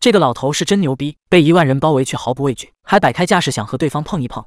这个老头是真牛逼，被一万人包围却毫不畏惧，还摆开架势想和对方碰一碰。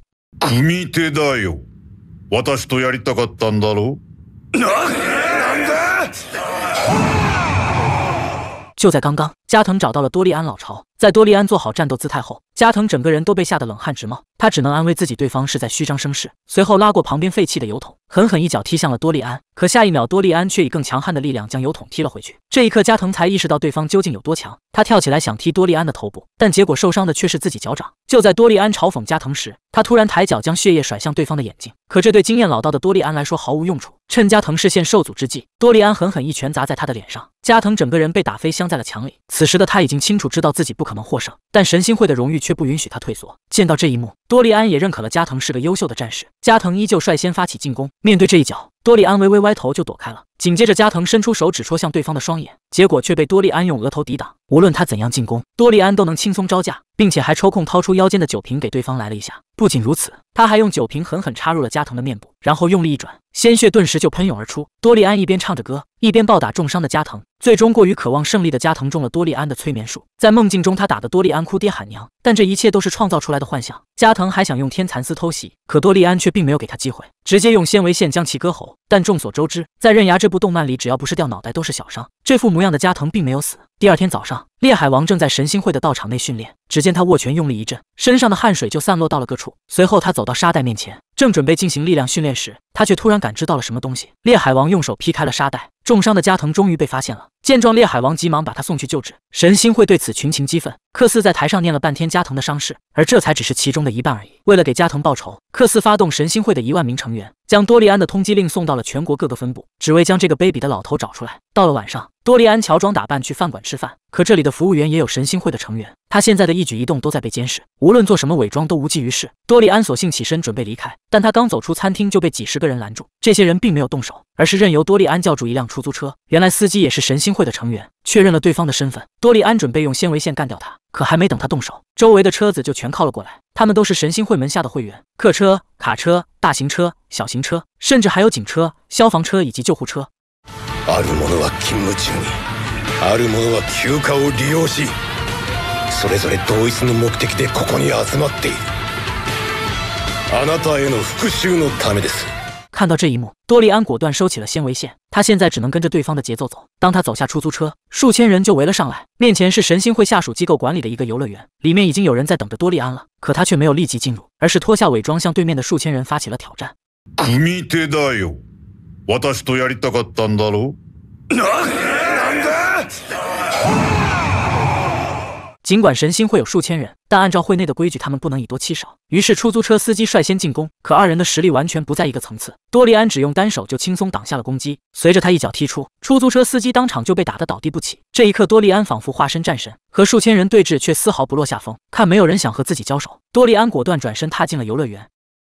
就在刚刚，加藤找到了多利安老巢。在多利安做好战斗姿态后，加藤整个人都被吓得冷汗直冒。他只能安慰自己，对方是在虚张声势。随后拉过旁边废弃的油桶，狠狠一脚踢向了多利安。可下一秒，多利安却以更强悍的力量将油桶踢了回去。这一刻，加藤才意识到对方究竟有多强。他跳起来想踢多利安的头部，但结果受伤的却是自己脚掌。就在多利安嘲讽加藤时，他突然抬脚将血液甩向对方的眼睛。可这对经验老道的多利安来说毫无用处。趁加藤视线受阻之际，多利安狠狠一拳砸在他的脸上，加藤整个人被打飞，镶在了墙里。此时的他已经清楚知道自己不可能获胜，但神心会的荣誉却不允许他退缩。见到这一幕，多利安也认可了加藤是个优秀的战士。加藤依旧率先发起进攻，面对这一脚，多利安微微歪头就躲开了。紧接着，加藤伸出手指戳向对方的双眼，结果却被多利安用额头抵挡。无论他怎样进攻，多利安都能轻松招架，并且还抽空掏出腰间的酒瓶给对方来了一下。不仅如此。他还用酒瓶狠狠插入了加藤的面部，然后用力一转，鲜血顿时就喷涌而出。多利安一边唱着歌，一边暴打重伤的加藤。最终，过于渴望胜利的加藤中了多利安的催眠术，在梦境中他打的多利安哭爹喊娘，但这一切都是创造出来的幻想。加藤还想用天蚕丝偷袭，可多利安却并没有给他机会，直接用纤维线将其割喉。但众所周知，在《刃牙》这部动漫里，只要不是掉脑袋，都是小伤。这副模样的加藤并没有死。第二天早上，烈海王正在神心会的道场内训练，只见他握拳用力一震，身上的汗水就散落到了各处。随后他走到沙袋面前，正准备进行力量训练时，他却突然感知到了什么东西。烈海王用手劈开了沙袋，重伤的加藤终于被发现了。见状，烈海王急忙把他送去救治。神心会对此群情激愤。克斯在台上念了半天加藤的伤势，而这才只是其中的一半而已。为了给加藤报仇，克斯发动神心会的一万名成员，将多利安的通缉令送到了全国各个分部，只为将这个卑鄙的老头找出来。到了晚上，多利安乔装打扮去饭馆吃饭，可这里的服务员也有神心会的成员，他现在的一举一动都在被监视，无论做什么伪装都无济于事。多利安索性起身准备离开，但他刚走出餐厅就被几十个人拦住。这些人并没有动手，而是任由多利安叫住一辆出租车。原来司机也是神心。会的成员确认了对方的身份，多利安准备用纤维线干掉他，可还没等他动手，周围的车子就全靠了过来。他们都是神心会门下的会员，客车、卡车、大型车、小型车，甚至还有警车、消防车以及救护车。看到这一幕，多利安果断收起了纤维线，他现在只能跟着对方的节奏走。当他走下出租车，数千人就围了上来。面前是神星会下属机构管理的一个游乐园，里面已经有人在等着多利安了，可他却没有立即进入，而是脱下伪装，向对面的数千人发起了挑战。尽管神星会有数千人，但按照会内的规矩，他们不能以多欺少。于是出租车司机率先进攻，可二人的实力完全不在一个层次。多利安只用单手就轻松挡下了攻击，随着他一脚踢出，出租车司机当场就被打得倒地不起。这一刻，多利安仿佛化身战神，和数千人对峙却丝毫不落下风。看没有人想和自己交手，多利安果断转身踏进了游乐园。